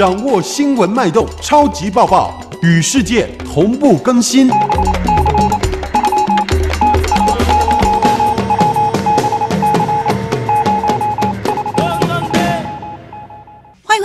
掌握新闻脉动，超级播报与世界同步更新。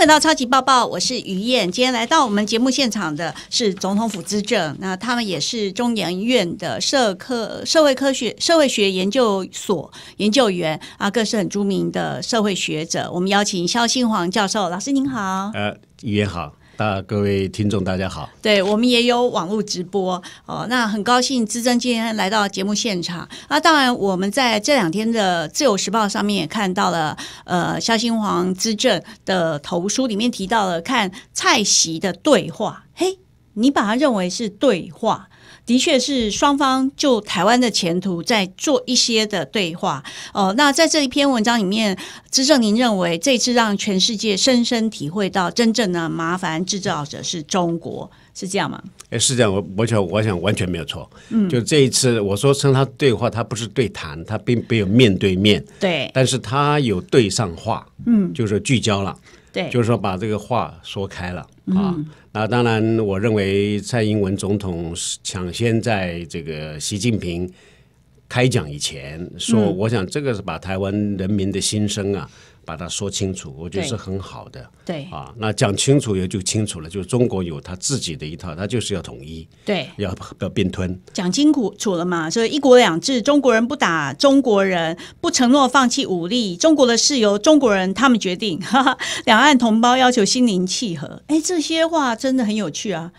到超级爆爆，我是于燕。今天来到我们节目现场的是总统府资政，那他们也是中研院的社科社会科学社会学研究所研究员啊，更是很著名的社会学者。我们邀请肖新煌教授老师您好，呃，于燕好。大各位听众，大家好。对我们也有网络直播哦。那很高兴，资深今天来到节目现场。那当然，我们在这两天的《自由时报》上面也看到了，呃，萧新煌资政的投书里面提到了看蔡席的对话。嘿，你把它认为是对话？的确是双方就台湾的前途在做一些的对话。哦，那在这一篇文章里面，执政您认为这次让全世界深深体会到真正的麻烦制造者是中国，是这样吗？哎，是这样，我我想，我想完全没有错。嗯，就这一次，我说称他对话，他不是对谈，他并没有面对面。对，但是他有对上话。嗯，就是聚焦了。对，就是说把这个话说开了啊。那当然，我认为蔡英文总统抢先在这个习近平开讲以前说，我想这个是把台湾人民的心声啊。把它说清楚，我觉得是很好的。对啊，那讲清楚也就清楚了。就是中国有他自己的一套，他就是要统一。对，要要并吞？讲清楚了嘛，所以一国两制，中国人不打中国人，不承诺放弃武力，中国的事由中国人他们决定。哈哈，两岸同胞要求心灵契合，哎，这些话真的很有趣啊。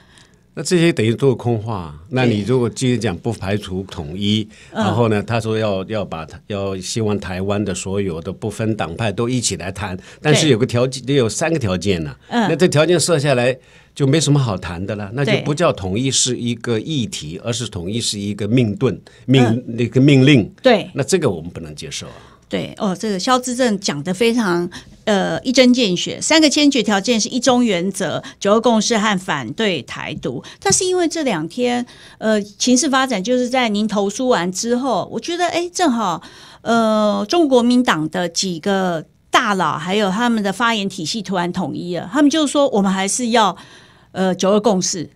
那这些等于都是空话。那你如果继续讲，不排除统一，然后呢，他说要要把要希望台湾的所有的不分党派都一起来谈，但是有个条件，得有三个条件呢。嗯，那这条件设下来就没什么好谈的了，那就不叫统一是一个议题，而是统一是一个命盾命那个命令。对，那这个我们不能接受啊。对哦，这个肖志正讲的非常呃一针见血，三个坚决条件是一中原则、九二共识和反对台独。但是因为这两天呃情势发展，就是在您投诉完之后，我觉得哎，正好呃，中国民党的几个大佬还有他们的发言体系突然统一了，他们就是说我们还是要呃九二共识。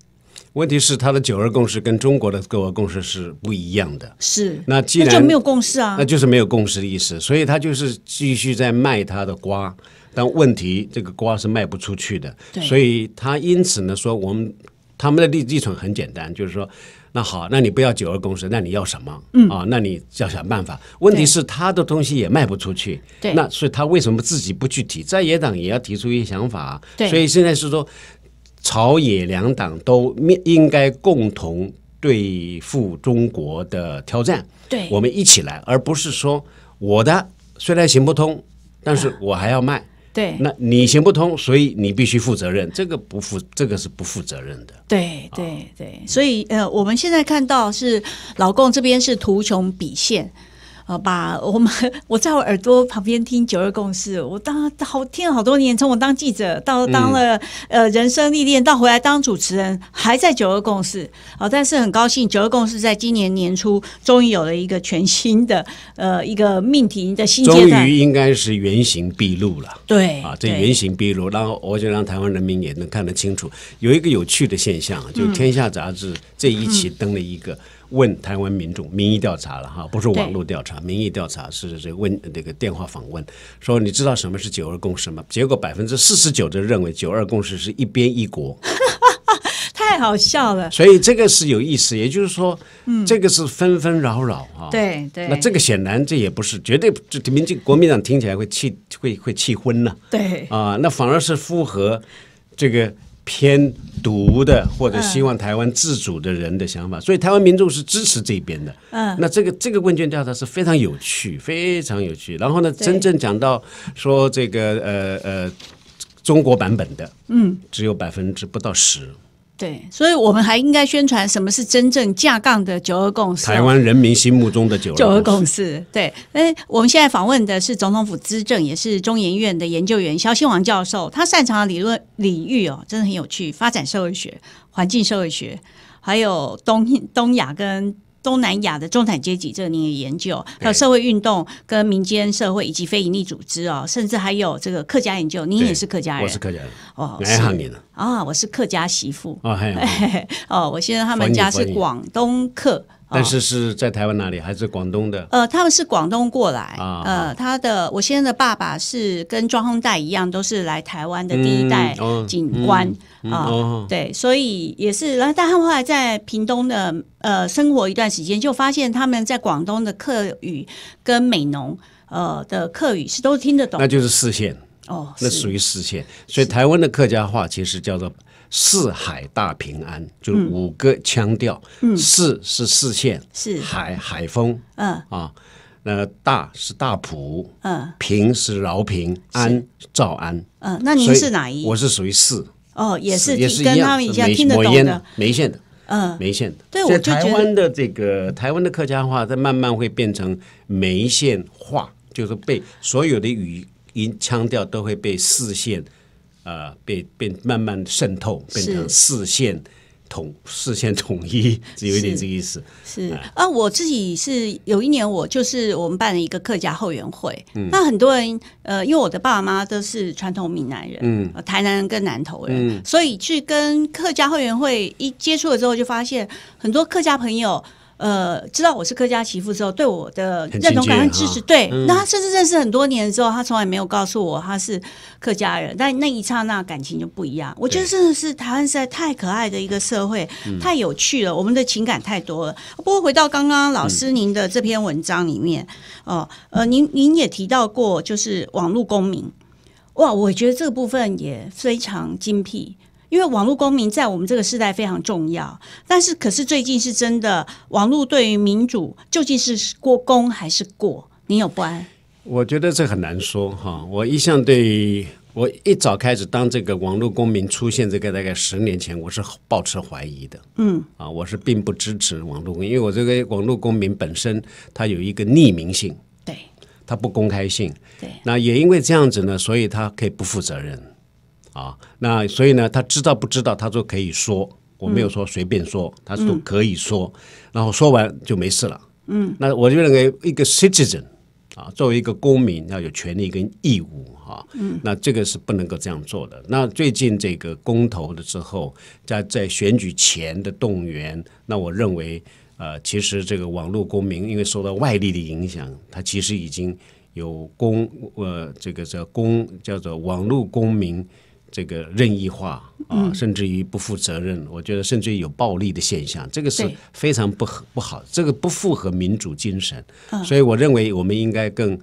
问题是他的九二共识跟中国的各个共识是不一样的，是那既就没有共识啊，那就是没有共识的意思，所以他就是继续在卖他的瓜，但问题这个瓜是卖不出去的，所以他因此呢说我们他们的立立场很简单，就是说那好，那你不要九二共识，那你要什么？嗯啊，那你要想办法。问题是他的东西也卖不出去，对，那所以他为什么自己不去提，在野党也要提出一些想法，对，所以现在是说。朝野两党都面应该共同对付中国的挑战，对，我们一起来，而不是说我的虽然行不通，但是我还要卖，对，那你行不通，所以你必须负责任，这个不负这个是不负责任的。对对对，所以呃，我们现在看到是老共这边是图穷匕现。啊，把我们我在我耳朵旁边听九二共识，我当好听了好多年，从我当记者到当了呃人生历练，到回来当主持人，还在九二共识。好，但是很高兴，九二共识在今年年初终于有了一个全新的呃一个命题，在新终于应该是原形毕露了。对啊，这原形毕露，然后我就让台湾人民也能看得清楚。有一个有趣的现象，就《天下》杂志这一期登了一个。问台湾民众民意调查了哈，不是网络调查，民意调查是这问那个电话访问，说你知道什么是九二共识吗？结果百分之四十九都认为九二共识是一边一国，太好笑了。所以这个是有意思，也就是说，这个是纷纷扰扰啊。对对，那这个显然这也不是绝对，这民进国民党听起来会气会会气昏了。对啊，那反而是符合这个。偏独的或者希望台湾自主的人的想法，所以台湾民众是支持这边的。嗯，那这个这个问卷调查是非常有趣，非常有趣。然后呢，真正讲到说这个呃呃中国版本的，嗯，只有百分之不到十。对，所以我们还应该宣传什么是真正架杠的九二共识。台湾人民心目中的九九二共识。对，哎，我们现在访问的是总统府资政，也是中研院的研究员肖新王教授，他擅长的理论领域哦，真的很有趣，发展社会学、环境社会学，还有东东亚跟。东南亚的中产阶级，这个您研究，还有社会运动、跟民间社会以及非营利组织哦，甚至还有这个客家研究，您也是客家人，我是客家人，哦，是啊，我是客家媳妇，哦 哦，我现在他们家是广东客。但是是在台湾哪里，还是广东的？呃，他们是广东过来。呃，他的我先生的爸爸是跟庄洪代一样，都是来台湾的第一代警官啊。对，所以也是。然后，但他们后来在屏东的呃生活一段时间，就发现他们在广东的客语跟美浓呃的客语是都听得懂。那就是四线哦，那属于四线。所以台湾的客家话其实叫做。四海大平安，就是五个腔调。嗯，四是四线，是海海风。嗯啊，那大是大埔。嗯，平是饶平，安赵安。嗯，那您是哪一？我是属于四。哦，也是也是跟他们一样，听得懂的梅县的。嗯，梅县的。对，我就觉得台湾的这个台湾的客家话在慢慢会变成梅县话，就是被所有的语音腔调都会被四线。呃，被被慢慢渗透，变成视线。统视线统一，有一点这个意思。是啊，我自己是有一年，我就是我们办了一个客家后援会，嗯、那很多人，呃，因为我的爸爸妈妈都是传统闽南人，嗯，台南人跟南投人，所以去跟客家后援会一接触了之后，就发现很多客家朋友。呃，知道我是客家媳妇之后，对我的认同感和支持，对。那他甚至认识很多年之后，他从来没有告诉我他是客家人，但那一刹那感情就不一样。我觉得真的是台湾实在太可爱的一个社会，太有趣了。我们的情感太多了。不过回到刚刚老师您的这篇文章里面，哦，呃，您您也提到过就是网络公民，哇，我觉得这个部分也非常精辟。因为网络公民在我们这个时代非常重要，但是可是最近是真的，网络对于民主究竟是过公还是过？你有不安？我觉得这很难说哈。我一向对我一早开始当这个网络公民出现，这个大概十年前，我是抱持怀疑的。嗯，啊，我是并不支持网络公民，因为我这个网络公民本身它有一个匿名性，对，它不公开性，对，那也因为这样子呢，所以它可以不负责任。啊，那所以呢，他知道不知道，他都可以说。我没有说随便说，他都可以说。然后说完就没事了。嗯，那我就认为一个 citizen 啊，作为一个公民，要有权利跟义务啊。嗯，那这个是不能够这样做的。那最近这个公投的之后，在在选举前的动员，那我认为呃，其实这个网络公民因为受到外力的影响，他其实已经有公呃，这个叫公叫做网络公民。这个任意化啊，甚至于不负责任，我觉得甚至于有暴力的现象，这个是非常不合不好，这个不符合民主精神。所以我认为我们应该更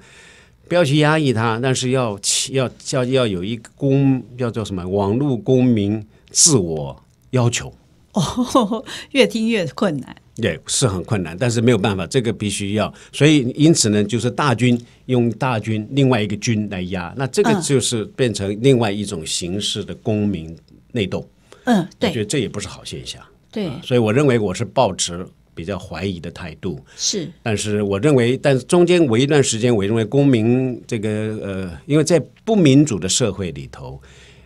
不要去压抑它，但是要要要要有一个公叫做什么网络公民自我要求。哦，越听越困难。也是很困难，但是没有办法，这个必须要。所以因此呢，就是大军用大军另外一个军来压，那这个就是变成另外一种形式的公民内斗。嗯，对，我觉得这也不是好现象。对，所以我认为我是保持比较怀疑的态度。是，但是我认为，但是中间我一段时间，我认为公民这个呃，因为在不民主的社会里头，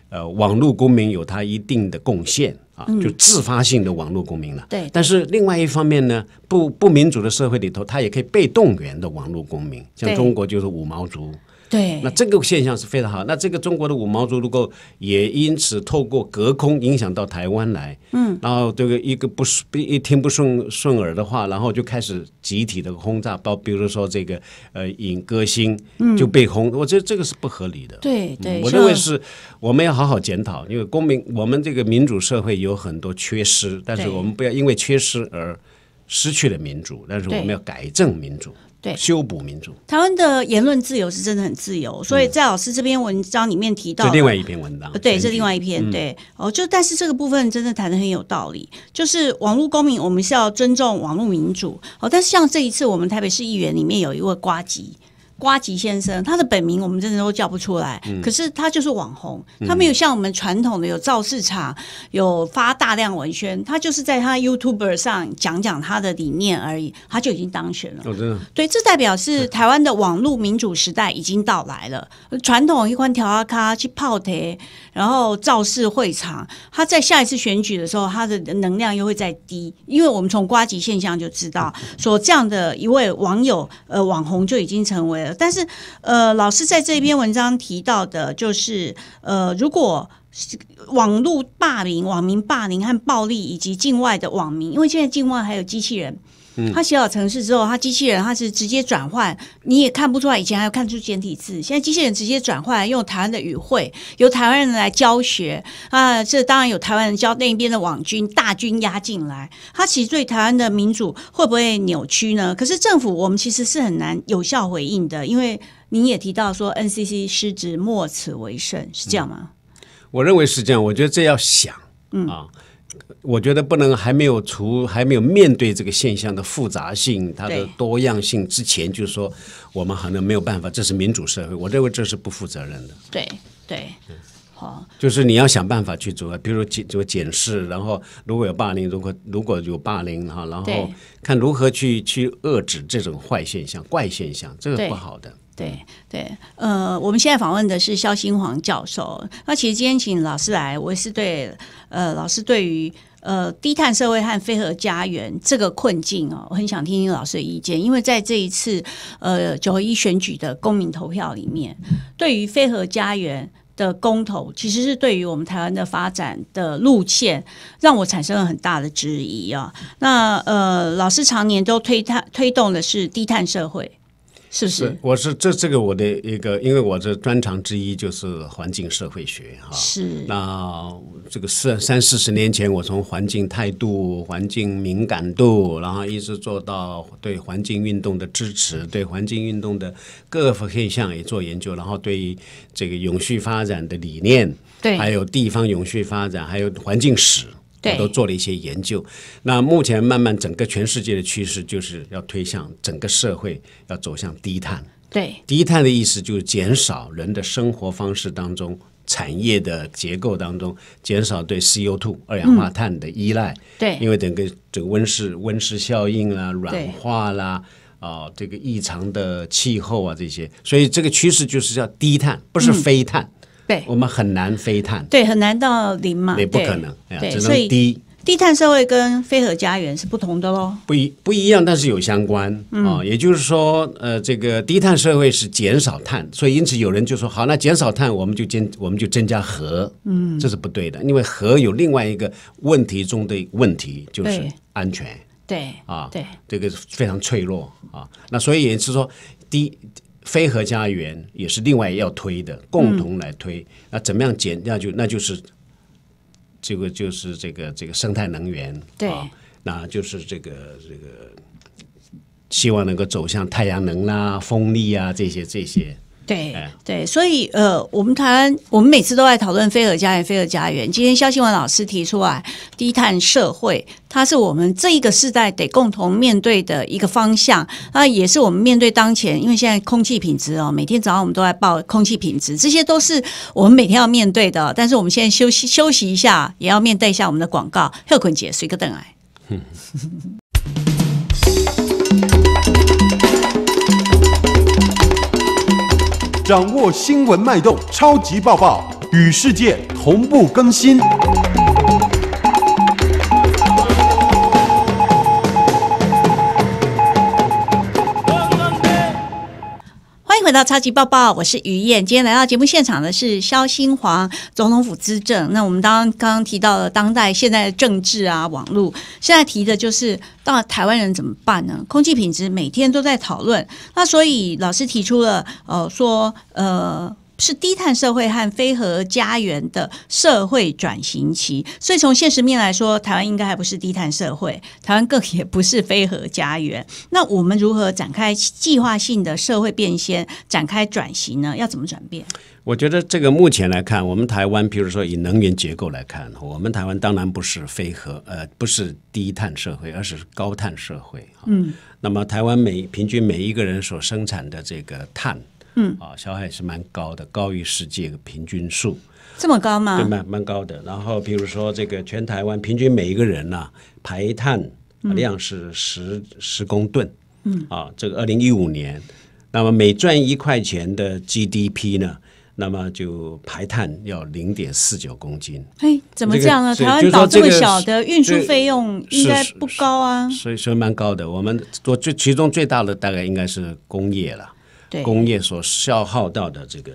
呃，网络公民有他一定的贡献。啊，就自发性的网络公民了。对，但是另外一方面呢，不不民主的社会里头，他也可以被动员的网络公民，像中国就是五毛族。对，那这个现象是非常好。那这个中国的五毛族如果也因此透过隔空影响到台湾来，嗯，然后这个一个不不一听不顺顺耳的话，然后就开始集体的轰炸，包比如说这个呃，引歌星就被轰，我觉得这个是不合理的。对对，我认为是我们要好好检讨，因为公民我们这个民主社会有很多缺失，但是我们不要因为缺失而失去了民主，但是我们要改正民主。修补民主，台湾的言论自由是真的很自由，所以在老师这篇文章里面提到，另外一篇文章，对，是另外一篇，对，哦，就但是这个部分真的谈得很有道理，就是网络公民，我们是要尊重网络民主，哦，但是像这一次我们台北市议员里面有一位瓜吉，瓜吉先生，他的本名我们真的都叫不出来，可是他就是网红，他没有像我们传统的有造势场、有发大量文宣，他就是在他 YouTube 上讲讲他的理念而已，他就已经当选了。真的，对，这代表是台湾的网络民主时代已经到来了。传统一关调阿卡去泡台，然后造势会场，他在下一次选举的时候，他的能量又会再低，因为我们从瓜吉现象就知道，说这样的一位网友呃网红就已经成为。但是，呃，老师在这篇文章提到的，就是，呃，如果是网络霸凌、网民霸凌和暴力，以及境外的网民，因为现在境外还有机器人。他写好程式之后，他机器人他是直接转换，你也看不出来。以前还要看出简体字，现在机器人直接转换，用台湾的语汇，由台湾人来教学啊。这当然有台湾人教那一边的网军大军压进来，他其实对台湾的民主会不会扭曲呢？可是政府我们其实是很难有效回应的，因为您也提到说，NCC 失职莫此为甚，是这样吗？我认为是这样。我觉得这要想啊。我觉得不能还没有除还没有面对这个现象的复杂性，它的多样性之前，就是说我们可能没有办法。这是民主社会，我认为这是不负责任的。对对，好，就是你要想办法去做，比如检做检视，然后如果有霸凌，如果如果有霸凌哈，然后看如何去去遏制这种坏现象、怪现象，这个不好的。对对，呃，我们现在访问的是肖新煌教授。那其实今天请老师来，我是对呃老师对于。呃，低碳社会和非核家园这个困境哦，我很想听听老师的意见，因为在这一次呃九合一选举的公民投票里面，对于非核家园的公投，其实是对于我们台湾的发展的路线，让我产生了很大的质疑啊。那呃，老师常年都推碳推动的是低碳社会。是，是？我是这这个我的一个，因为我的专长之一就是环境社会学哈。是。那这个四三四十年前，我从环境态度、环境敏感度，然后一直做到对环境运动的支持，对环境运动的各个现象也做研究，然后对这个永续发展的理念，对，还有地方永续发展，还有环境史。都做了一些研究，那目前慢慢整个全世界的趋势就是要推向整个社会要走向低碳。对，低碳的意思就是减少人的生活方式当中、产业的结构当中减少对 CO2 二氧化碳的依赖。对，因为整个这个温室温室效应啦、软化啦、啊这个异常的气候啊这些，所以这个趋势就是要低碳，不是非碳。对，我们很难飞碳，对，很难到零嘛，也不可能，对，只能低低碳社会跟非核家园是不同的喽，不一不一样，但是有相关啊，也就是说，呃，这个低碳社会是减少碳，所以因此有人就说，好，那减少碳，我们就增，我们就增加核，嗯，这是不对的，因为核有另外一个问题中的问题就是安全，对，啊，对，这个非常脆弱啊，那所以也是说低。非核家园也是另外要推的，共同来推。那怎么样减？那就那就是这个就是这个这个生态能源，对，那就是这个这个希望能够走向太阳能啊、风力啊这些这些。对对，所以呃，我们台湾，我们每次都在讨论“飞蛾家园，飞蛾家园”。今天肖信文老师提出来，低碳社会，它是我们这一个世代得共同面对的一个方向。那也是我们面对当前，因为现在空气品质哦，每天早上我们都在报空气品质，这些都是我们每天要面对的。但是我们现在休息休息一下，也要面对一下我们的广告。贺坤姐，水个邓爱。掌握新闻脉动，超级播报与世界同步更新。到超级报报，我是于燕。今天来到节目现场的是萧新华总统府资政。那我们刚刚刚提到了当代现在的政治啊，网络现在提的就是到台湾人怎么办呢？空气品质每天都在讨论，那所以老师提出了，呃，说，呃。是低碳社会和非核家园的社会转型期，所以从现实面来说，台湾应该还不是低碳社会，台湾更也不是非核家园。那我们如何展开计划性的社会变迁，展开转型呢？要怎么转变？我觉得这个目前来看，我们台湾，比如说以能源结构来看，我们台湾当然不是非核，呃，不是低碳社会，而是高碳社会。嗯，那么台湾每平均每一个人所生产的这个碳。嗯，啊，消也是蛮高的，高于世界的平均数，这么高吗？对蛮蛮高的。然后比如说这个全台湾平均每一个人呐，排碳量是十十公吨，嗯，啊，这个二零一五年，那么每赚一块钱的 GDP 呢，那么就排碳要零点四九公斤。嘿，怎么这样呢？台湾岛这么小的运输费用应该不高啊，所以说蛮高的。我们做最其中最大的大概应该是工业了。工业所消耗到的这个，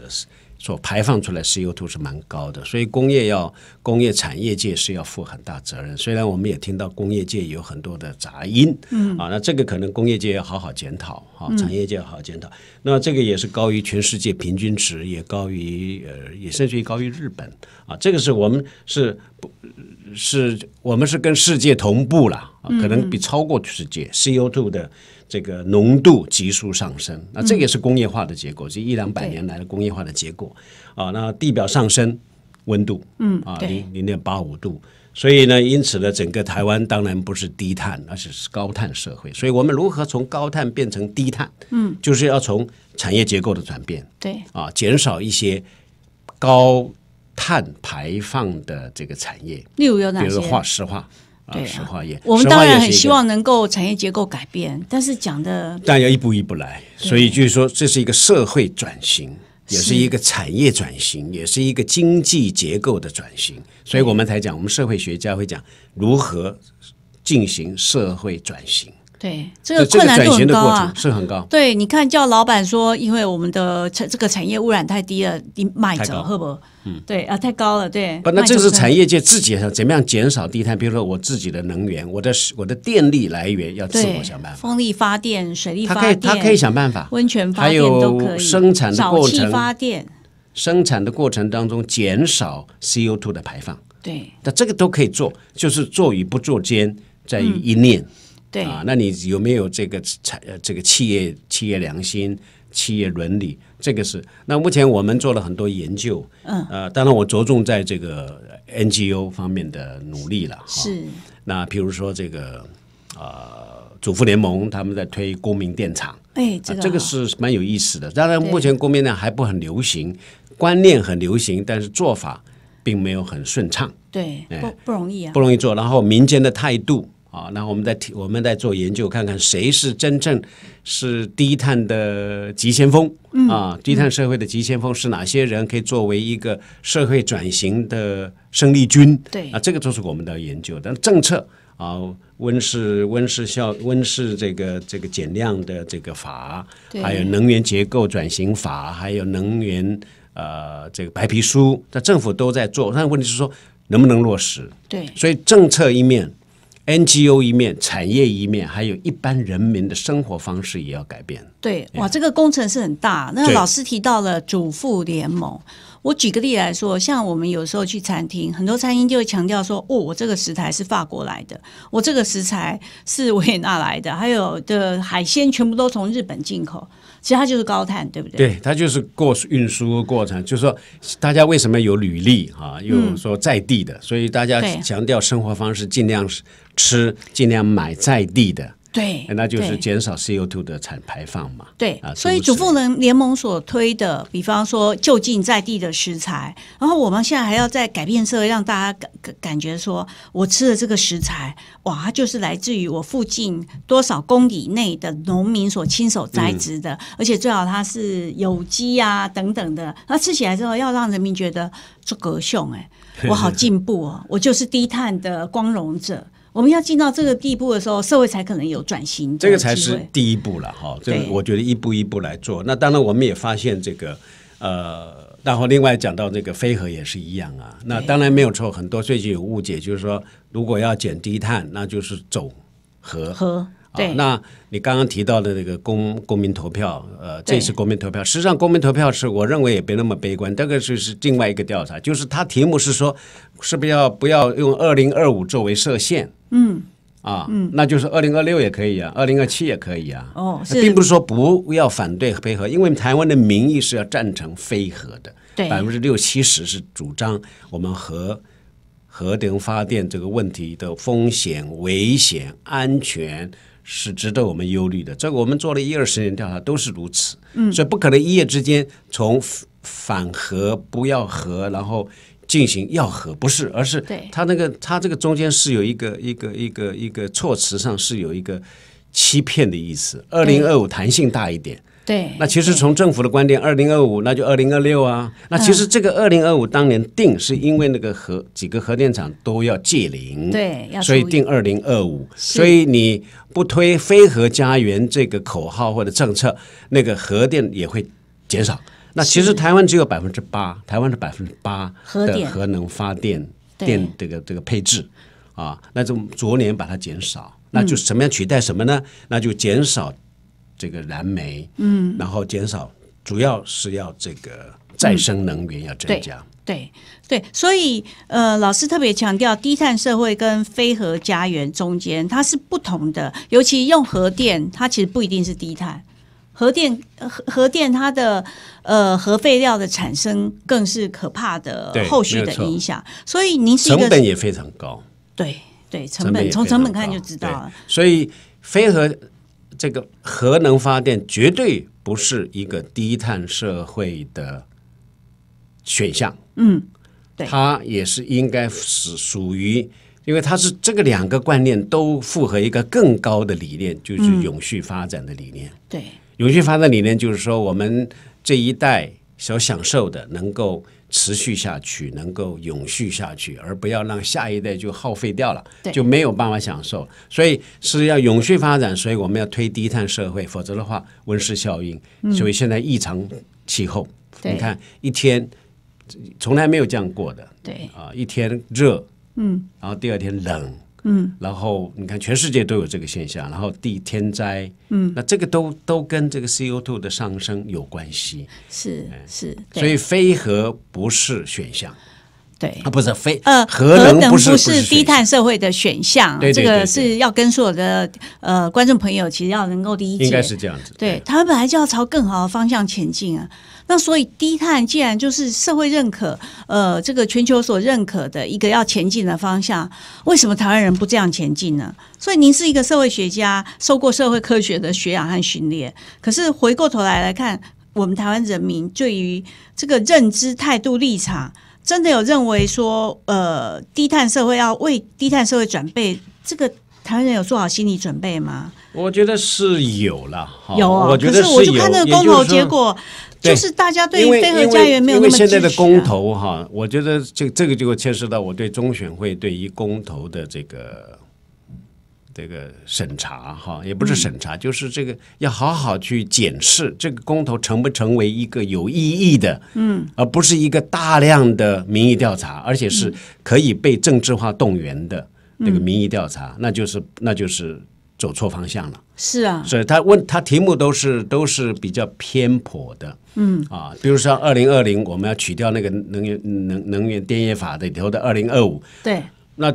所排放出来 CO₂ 是蛮高的，所以工业要工业产业界是要负很大责任。虽然我们也听到工业界有很多的杂音，啊，那这个可能工业界要好好检讨，哈，产业界要好好检讨。那这个也是高于全世界平均值，也高于呃，也甚至于高于日本啊，这个是我们是不。是我们是跟世界同步了，可能比超过世界 CO2 的这个浓度急速上升，那这也是工业化的结果，这一两百年来的工业化的结果啊。那地表上升温度，嗯啊，零零点八五度，所以呢，因此呢，整个台湾当然不是低碳，而且是高碳社会，所以我们如何从高碳变成低碳？嗯，就是要从产业结构的转变，对啊，减少一些高。碳排放的这个产业，例如有哪些？比如化石化，对石化业，我们当然很希望能够产业结构改变，但是讲的，但要一步一步来，所以就是说，这是一个社会转型，也是一个产业转型，也是一个经济结构的转型，所以我们才讲，我们社会学家会讲如何进行社会转型。对这个困难很高啊，是很高。对，你看叫老板说，因为我们的产这个产业污染太低了，你卖着，会不会？嗯，对啊，太高了，对。不，那这是产业界自己怎么样减少低碳？比如说我自己的能源，我的我的电力来源要自我想办法。风力发电、水力发电，它可以想办法，温泉发电都可以。还有生产的过程发电，生产的过程当中减少 c o 2的排放。对，那这个都可以做，就是做与不做间，在于一念。对啊，那你有没有这个产呃这个企业企业良心、企业伦理？这个是那目前我们做了很多研究，嗯呃，当然我着重在这个 NGO 方面的努力了。是那比如说这个呃，祖父联盟他们在推公民电厂，哎，这个是蛮有意思的。当然目前公民量还不很流行，观念很流行，但是做法并没有很顺畅。对，不不容易啊，不容易做。然后民间的态度。啊，那我们再提，我们再做研究，看看谁是真正是低碳的急先锋啊？低碳社会的急先锋是哪些人？可以作为一个社会转型的生力军。对啊，这个就是我们的研究。但政策啊，温室温室效温室这个这个减量的这个法，还有能源结构转型法，还有能源呃这个白皮书，那政府都在做。但问题是说能不能落实？对，所以政策一面。NGO 一面，产业一面，还有一般人民的生活方式也要改变。对，哇，这个工程是很大。那老师提到了主妇联盟，我举个例来说，像我们有时候去餐厅，很多餐厅就会强调说：“哦，我这个食材是法国来的，我这个食材是维 也纳来的，还有的海鲜全部都从日本进口。”其实它就是高碳，对不对？对，它就是过运输过程，就是说，大家为什么有履历啊？又说在地的，所以大家强调生活方式，尽量吃，尽量买在地的。对，那就是减少 CO2 的产排放嘛。对啊，所以主妇人联盟所推的，比方说就近在地的食材，然后我们现在还要再改变社会，让大家感感觉说我吃的这个食材，哇，就是来自于我附近多少公里内的农民所亲手栽植的，而且最好它是有机啊等等的。那吃起来之后，要让人民觉得，这个性哎，我好进步哦，我就是低碳的光荣者。我们要进到这个地步的时候，社会才可能有转型，这个才是第一步了哈。这我觉得一步一步来做。那当然，我们也发现这个呃，然后另外讲到这个非核也是一样啊。那当然没有错，很多最近有误解，就是说如果要减低碳，那就是走核核。对，那你刚刚提到的那个公公民投票，呃，这次公民投票，实际上公民投票是，我认为也别那么悲观。这个就是另外一个调查，就是它题目是说，是不是要不要用二零二五作为设限？嗯啊，那就是二零二六也可以啊，二零二七也可以啊。哦，并不是说不要反对配合，因为台湾的民意是要赞成非核的，百分之六七十是主张我们核核能发电这个问题的风险、危险、安全是值得我们忧虑的。这个我们做了一二十年调查都是如此，嗯，所以不可能一夜之间从反核不要核，然后。进行要核不是，而是他那个他这个中间是有一个一个一个一个措辞上是有一个欺骗的意思。二零二五弹性大一点，对。那其实从政府的观点，二零二五那就二零二六啊。那其实这个二零二五当年定是因为那个核几个核电厂都要借零，对，所以定二零二五。所以你不推非核家园这个口号或者政策，那个核电也会减少。那其实台湾只有百分之八，台湾是百分之八的核能发电电这个这个配置，啊，那就逐年把它减少，那就什么样取代什么呢？那就减少这个燃煤，嗯，然后减少，主要是要这个再生能源要增加，对对，所以呃，老师特别强调，低碳社会跟非核家园中间它是不同的，尤其用核电，它其实不一定是低碳。核电，核核电，它的呃核废料的产生更是可怕的后续的影响，所以您成本也非常高。对对，成本从成本看就知道了。所以非核这个核能发电绝对不是一个低碳社会的选项。嗯，对，它也是应该是属于，因为它是这个两个观念都符合一个更高的理念，就是永续发展的理念。对。永续发展理念就是说，我们这一代所享受的能够持续下去，能够永续下去，而不要让下一代就耗费掉了，就没有办法享受。所以是要永续发展，所以我们要推低碳社会，否则的话，温室效应所以现在异常气候。你看一天从来没有这样过的，对啊，一天热，嗯，然后第二天冷。嗯，然后你看，全世界都有这个现象，然后地天灾，嗯，那这个都都跟这个 C O two 的上升有关系，是是，所以非核不是选项，对，啊，不是非呃核能不是不是低碳社会的选项，对这个是要跟所有的呃观众朋友其实要能够理解，应该是这样子，对，们本来就要朝更好的方向前进啊。那所以，低碳既然就是社会认可，呃，这个全球所认可的一个要前进的方向，为什么台湾人不这样前进呢？所以，您是一个社会学家，受过社会科学的学养和训练，可是回过头来来看，我们台湾人民对于这个认知、态度、立场，真的有认为说，呃，低碳社会要为低碳社会准备，这个台湾人有做好心理准备吗？我觉得是有了，有啊。可是我就看那个公投结果。就是大家对于飞鹤家园没有那么因为现在的公投哈，我觉得这这个就牵涉到我对中选会对于公投的这个这个审查哈，也不是审查，就是这个要好好去检视这个公投成不成为一个有意义的，嗯，而不是一个大量的民意调查，而且是可以被政治化动员的那个民意调查，那就是那就是走错方向了。是啊，所以他问他题目都是都是比较偏颇的，嗯啊，比如说二零二零我们要取掉那个能源能能源电业法里头的二零二五，对，那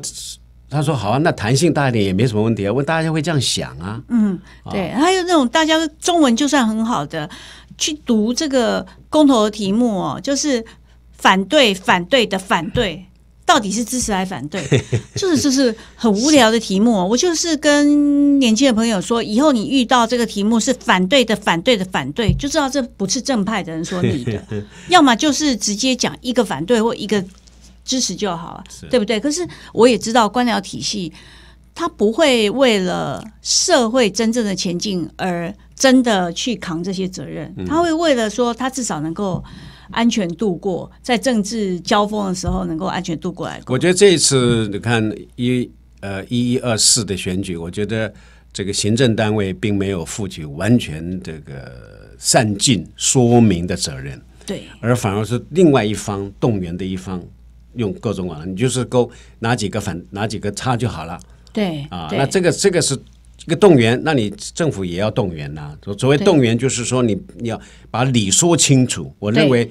他说好啊，那弹性大一点也没什么问题啊，问大家会这样想啊，嗯，对，还有那种大家中文就算很好的去读这个公投题目哦，就是反对反对的反对。到底是支持还反对？就 是就是很无聊的题目。我就是跟年轻的朋友说，以后你遇到这个题目是反对的、反对的、反对，就知道这不是正派的人说你的。要么就是直接讲一个反对或一个支持就好了，对不对？可是我也知道官僚体系，他不会为了社会真正的前进而真的去扛这些责任，他会为了说他至少能够。安全度过，在政治交锋的时候能够安全度过来。我觉得这一次，你看一呃一一二四的选举，我觉得这个行政单位并没有负起完全这个善尽说明的责任，对，而反而是另外一方动员的一方用各种网络，你就是勾哪几个反哪几个差就好了，对，啊，那这个这个是。一个动员，那你政府也要动员呐。所所谓动员，就是说你你要把理说清楚。我认为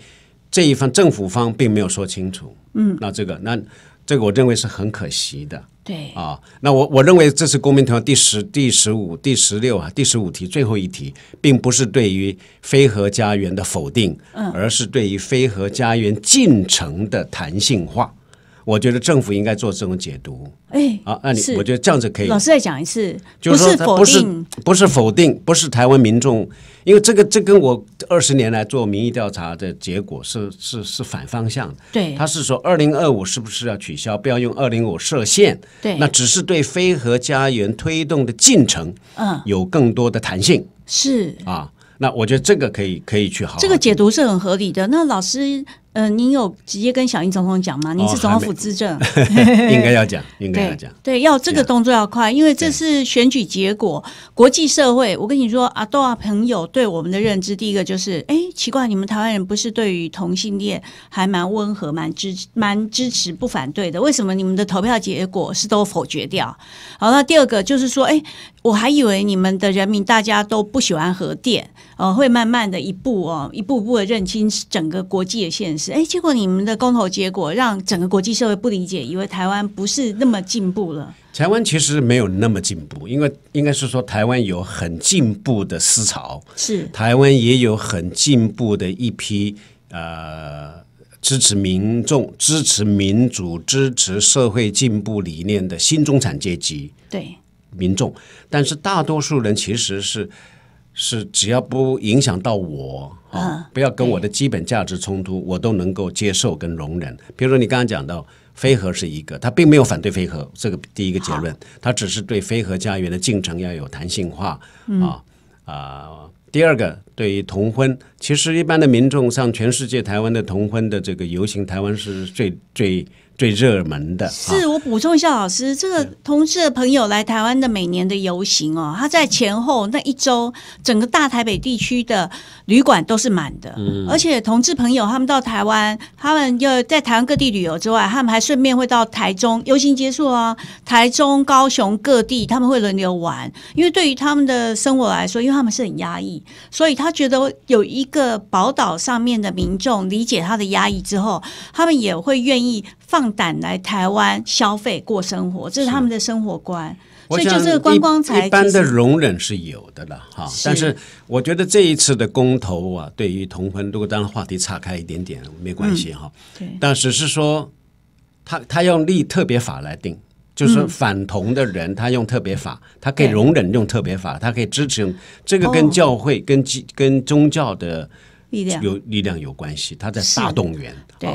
这一方政府方并没有说清楚。嗯，那这个，那这个，我认为是很可惜的。对啊，那我我认为这是公民条第十、第十五、第十六啊，第十五题最后一题，并不是对于非核家园的否定，而是对于非核家园进程的弹性化。我觉得政府应该做这种解读，哎，啊，那你我觉得这样子可以。老师再讲一次，不是否定，不是否定，不是台湾民众，因为这个这跟我二十年来做民意调查的结果是是是反方向的。对，他是说二零二五是不是要取消，不要用二零五设限。对，那只是对非核家园推动的进程，嗯，有更多的弹性。是啊，那我觉得这个可以可以去好。这个解读是很合理的。那老师。嗯，您有直接跟小英总统讲吗？您是总统府资政，应该要讲，应该要讲。对，要这个动作要快，因为这是选举结果。国际社会，我跟你说啊，都啊朋友对我们的认知，第一个就是，哎，奇怪，你们台湾人不是对于同性恋还蛮温和、蛮支蛮支持、不反对的？为什么你们的投票结果是都否决掉？好，那第二个就是说，哎，我还以为你们的人民大家都不喜欢核电。哦，会慢慢的一步哦，一步步的认清整个国际的现实。哎，结果你们的公投结果让整个国际社会不理解，以为台湾不是那么进步了。台湾其实没有那么进步，因为应该是说台湾有很进步的思潮，是台湾也有很进步的一批呃支持民众、支持民主、支持社会进步理念的新中产阶级，对民众，但是大多数人其实是。是，只要不影响到我啊，不要跟我的基本价值冲突，我都能够接受跟容忍。比如说你刚刚讲到飞核是一个，他并没有反对飞核，这个第一个结论，他只是对飞核家园的进程要有弹性化啊啊。第二个，对于同婚，其实一般的民众，像全世界台湾的同婚的这个游行，台湾是最最。最热门的，是我补充一下，老师，这个同志的朋友来台湾的每年的游行哦，他在前后那一周，整个大台北地区的旅馆都是满的，嗯，而且同志朋友他们到台湾，他们又在台湾各地旅游之外，他们还顺便会到台中游行结束啊，台中、高雄各地他们会轮流玩，因为对于他们的生活来说，因为他们是很压抑，所以他觉得有一个宝岛上面的民众理解他的压抑之后，他们也会愿意。放胆来台湾消费过生活，这是他们的生活观，所以就是观光。才一般的容忍是有的了哈，但是我觉得这一次的公投啊，对于同婚，如果当然话题岔开一点点没关系哈，但只是说他他用立特别法来定，就是反同的人他用特别法，他可以容忍用特别法，他可以支持用这个，跟教会跟跟宗教的力量有力量有关系，他在大动员对。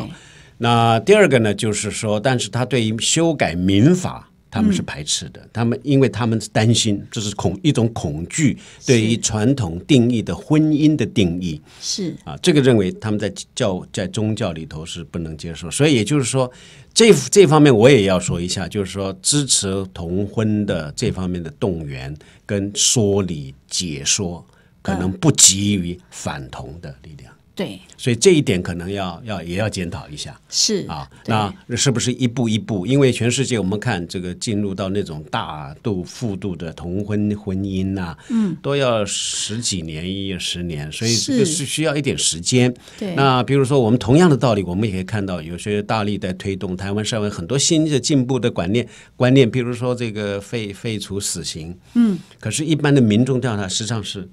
那第二个呢，就是说，但是他对于修改民法，他们是排斥的，他们因为他们担心，这是恐一种恐惧，对于传统定义的婚姻的定义是啊，这个认为他们在教在宗教里头是不能接受，所以也就是说，这这方面我也要说一下，就是说支持同婚的这方面的动员跟说理解说，可能不急于反同的力量。对，所以这一点可能要要也要检讨一下。是啊，那是不是一步一步？因为全世界我们看这个进入到那种大度、复度的同婚婚姻呐，嗯，都要十几年、一十年，所以是需要一点时间。对，那比如说我们同样的道理，我们也可以看到有些大力在推动台湾社会很多新的进步的观念，观念，比如说这个废废除死刑，嗯，可是，一般的民众调查实际上是。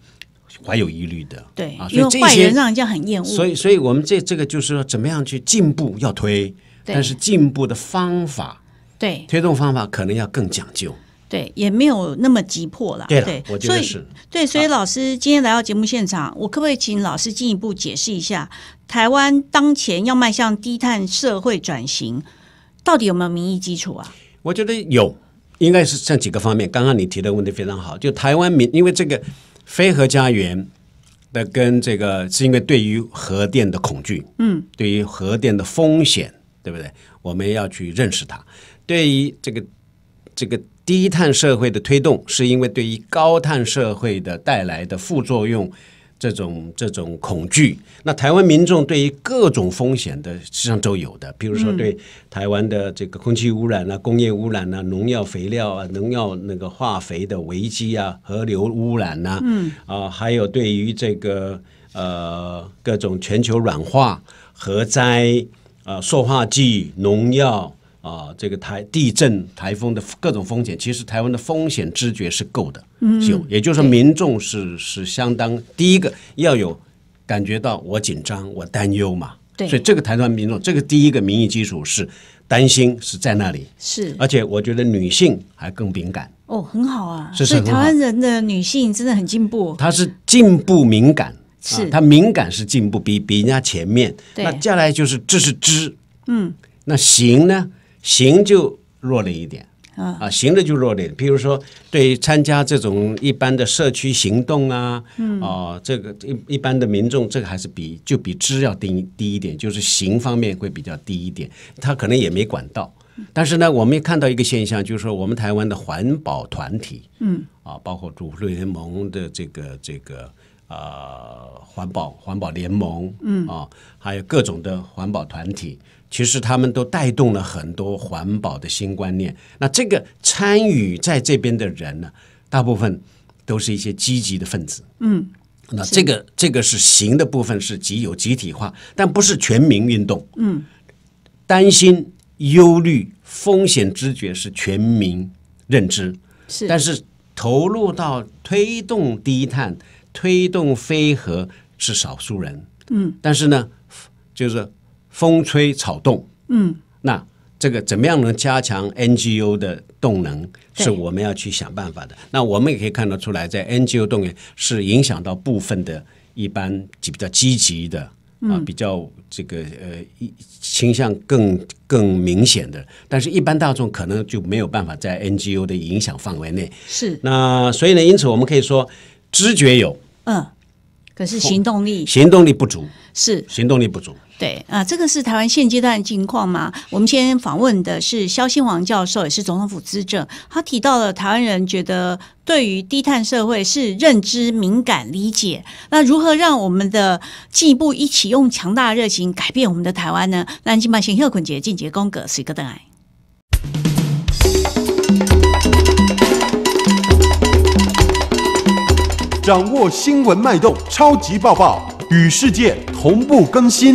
怀有疑虑的，对啊，所以这些让人家很厌恶。所以，所以我们这这个就是说，怎么样去进步要推，但是进步的方法，对推动方法可能要更讲究，对，也没有那么急迫了。对，我觉得是，对，所以老师今天来到节目现场，我可不可以请老师进一步解释一下，台湾当前要迈向低碳社会转型，到底有没有民意基础啊？我觉得有，应该是这几个方面。刚刚你提的问题非常好，就台湾民，因为这个。非核家园的跟这个，是因为对于核电的恐惧，嗯，对于核电的风险，对不对？我们要去认识它。对于这个这个低碳社会的推动，是因为对于高碳社会的带来的副作用。这种这种恐惧，那台湾民众对于各种风险的，实际上都有的。比如说，对台湾的这个空气污染啊，工业污染啊，农药肥料啊，农药那个化肥的危机啊，河流污染呐，嗯，啊，还有对于这个呃各种全球软化、核灾、呃塑化剂、农药。啊，这个台地震、台风的各种风险，其实台湾的风险知觉是够的，嗯，有，也就是说民众是是相当第一个要有感觉到我紧张、我担忧嘛，对，所以这个台湾民众，这个第一个民意基础是担心是在那里，是，而且我觉得女性还更敏感，哦，很好啊，所以台湾人的女性真的很进步，她是进步敏感，是，她敏感是进步，比比人家前面，那接下来就是这是知，嗯，那行呢？行就弱了一点啊，行的就弱一点。比如说，对参加这种一般的社区行动啊，哦，这个一一般的民众，这个还是比就比知要低低一点，就是行方面会比较低一点，他可能也没管到。但是呢，我们也看到一个现象，就是说，我们台湾的环保团体，嗯，啊，包括主妇联盟的这个这个啊环保环保联盟，嗯啊，还有各种的环保团体。其实他们都带动了很多环保的新观念。那这个参与在这边的人呢，大部分都是一些积极的分子。嗯，那这个这个是行的部分是极有集体化，但不是全民运动。嗯，担心、忧虑、风险知觉是全民认知，是，但是投入到推动低碳、推动非核是少数人。嗯，但是呢，就是。风吹草动，嗯，那这个怎么样能加强 NGO 的动能？是我们要去想办法的。那我们也可以看得出来，在 NGO 动员是影响到部分的一般比较积极的啊，比较这个呃倾向更更明显的。但是，一般大众可能就没有办法在 NGO 的影响范围内。是那所以呢，因此我们可以说，知觉有嗯。可是行动力，行动力不足，是行动力不足。对啊，这个是台湾现阶段情况嘛？我们先访问的是肖新煌教授，也是总统府资政，他提到了台湾人觉得对于低碳社会是认知敏感、理解。那如何让我们的进一步一起用强大热情改变我们的台湾呢？那金马新秀孔杰进杰功格是一个灯爱。掌握新闻脉动，超级抱抱与世界同步更新。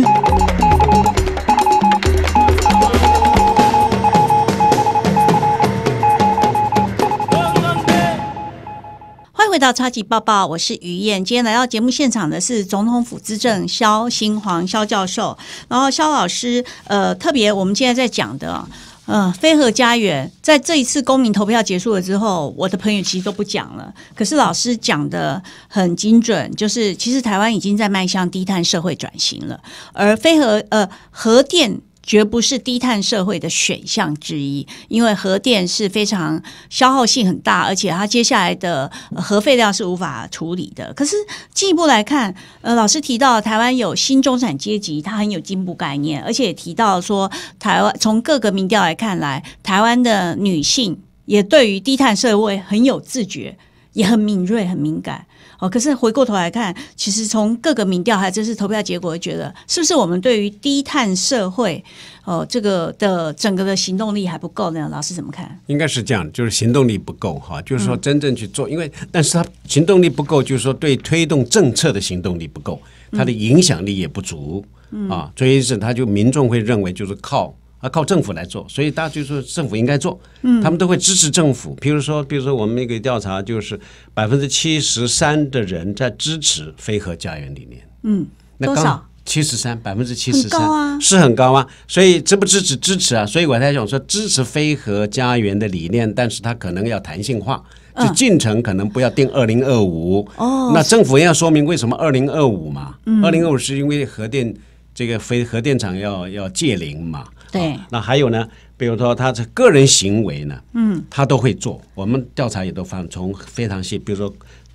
欢迎回到超级抱抱，我是于燕。今天来到节目现场的是总统府资政肖新煌肖教授。然后，肖老师，呃，特别我们今天在讲的。呃，飞鹤家园在这一次公民投票结束了之后，我的朋友其实都不讲了，可是老师讲的很精准，就是其实台湾已经在迈向低碳社会转型了，而飞核呃核电。绝不是低碳社会的选项之一，因为核电是非常消耗性很大，而且它接下来的核废料是无法处理的。可是进一步来看，呃，老师提到台湾有新中产阶级，它很有进步概念，而且也提到说，台湾从各个民调来看来，台湾的女性也对于低碳社会很有自觉，也很敏锐，很敏感。哦，可是回过头来看，其实从各个民调还就是投票结果，觉得是不是我们对于低碳社会，哦，这个的整个的行动力还不够呢？老师怎么看？应该是这样，就是行动力不够哈，就是说真正去做，因为但是他行动力不够，就是说对推动政策的行动力不够，他的影响力也不足啊，所以是他就民众会认为就是靠。啊，靠政府来做，所以大家就说政府应该做，他们都会支持政府。比如说，比如说我们那个调查就是百分之七十三的人在支持非核家园理念。嗯，多少？七十三，百分之七十三，是很高啊，所以支不支持？支持啊。所以我在想说，支持非核家园的理念，但是它可能要弹性化，就进程可能不要定二零二五。那政府要说明为什么二零二五嘛？二零二五是因为核电这个非核电厂要要戒零嘛？对，那还有呢，比如说他的个人行为呢，嗯，他都会做。我们调查也都放从非常细，比如说，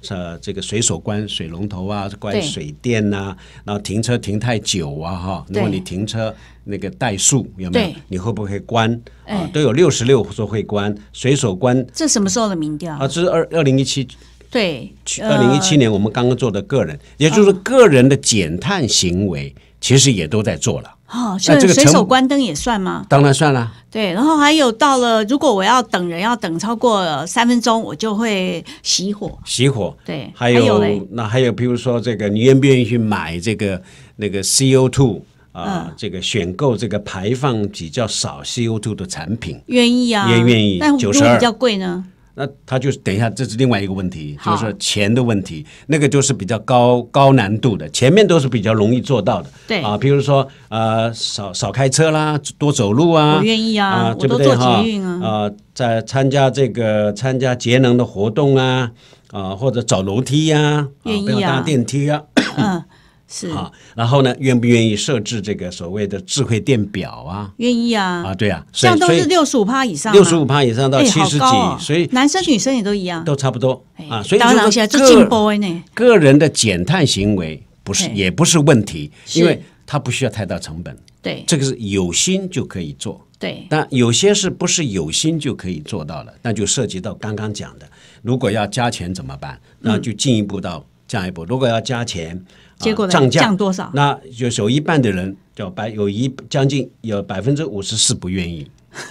呃，这个随手关水龙头啊，关水电呐，然后停车停太久啊，哈，如果你停车那个怠速有没有，你会不会关？啊，都有六十六说会关，随手关。这什么时候的民调？啊，这是二二零一七，对，二零一七年我们刚刚做的个人，也就是个人的减碳行为，其实也都在做了。哦，所以随手关灯也算吗？当然算了。对，然后还有到了，如果我要等人要等超过三分钟，我就会熄火。熄火，对。还有那还有比如说这个，你愿不愿意去买这个那个 CO two 啊？这个选购这个排放比较少 CO two 的产品，愿意啊，也愿意。但如果比较贵呢？那他就是等一下，这是另外一个问题，就是钱的问题。那个就是比较高高难度的，前面都是比较容易做到的。对啊，比如说啊，少少开车啦，多走路啊，我愿意啊，我都坐捷运啊啊，在参加这个参加节能的活动啊啊，或者走楼梯呀，啊，不要搭电梯啊。是啊，然后呢，愿不愿意设置这个所谓的智慧电表啊？愿意啊！啊，对啊，这样都是六十五帕以上，六十五帕以上到七十几，所以男生女生也都一样，都差不多啊。所以当然，这进步呢，个人的减碳行为不是也不是问题，因为它不需要太大成本。对，这个是有心就可以做。对，但有些事不是有心就可以做到了，那就涉及到刚刚讲的，如果要加钱怎么办？那就进一步到下一步，如果要加钱。结降价降多少？那就有一半的人就百有一将近有百分之五十四不愿意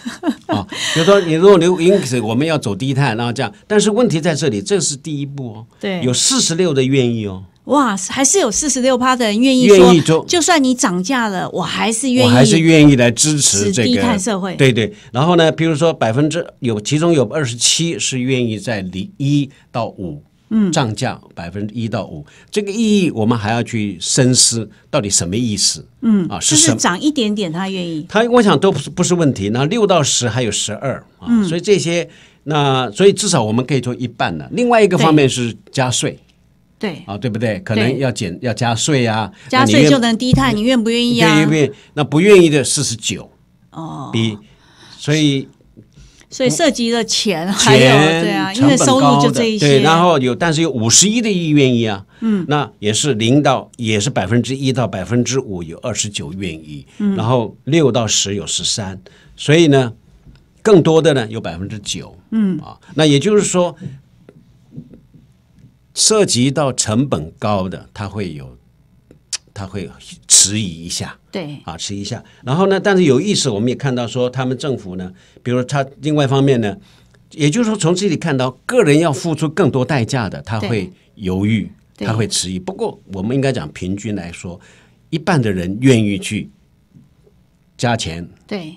啊。比如说，你如果留因此我们要走低碳，然后这样，但是问题在这里，这是第一步哦。对，有四十六的愿意哦。哇，还是有四十六趴的人愿意愿意做，就算你涨价了，我还是愿意，还是愿意来支持这个低碳社会。对对，然后呢，比如说百分之有其中有二十七是愿意在零一到五。嗯，涨价百分之一到五，这个意义我们还要去深思，到底什么意思？嗯啊，是不是涨一点点，他愿意，他我想都不是不是问题。那六到十还有十二啊，所以这些那所以至少我们可以做一半的。另外一个方面是加税，对啊，对不对？可能要减要加税啊，加税就能低碳，你愿不愿意啊？愿不愿意？那不愿意的四十九哦，比所以。所以涉及的钱，钱对啊，因为收入就这一些。对，然后有，但是有五十一的愿意啊，嗯，那也是零到也是百分之一到百分之五，有二十九愿意，嗯，然后六到十有十三，所以呢，更多的呢有百分之九，嗯啊，那也就是说，涉及到成本高的，它会有。他会迟疑一下，对，啊，迟疑一下。然后呢？但是有意思，我们也看到说，他们政府呢，比如他另外一方面呢，也就是说，从这里看到，个人要付出更多代价的，他会犹豫，他会迟疑。不过，我们应该讲平均来说，一半的人愿意去加钱，对，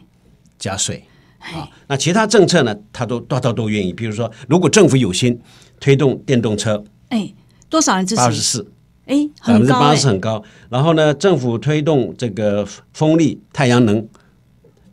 加税啊。那其他政策呢，他都大多都愿意。比如说，如果政府有心推动电动车，哎，多少人支持？二十四。哎，百分之八十很高。然后呢，政府推动这个风力、太阳能，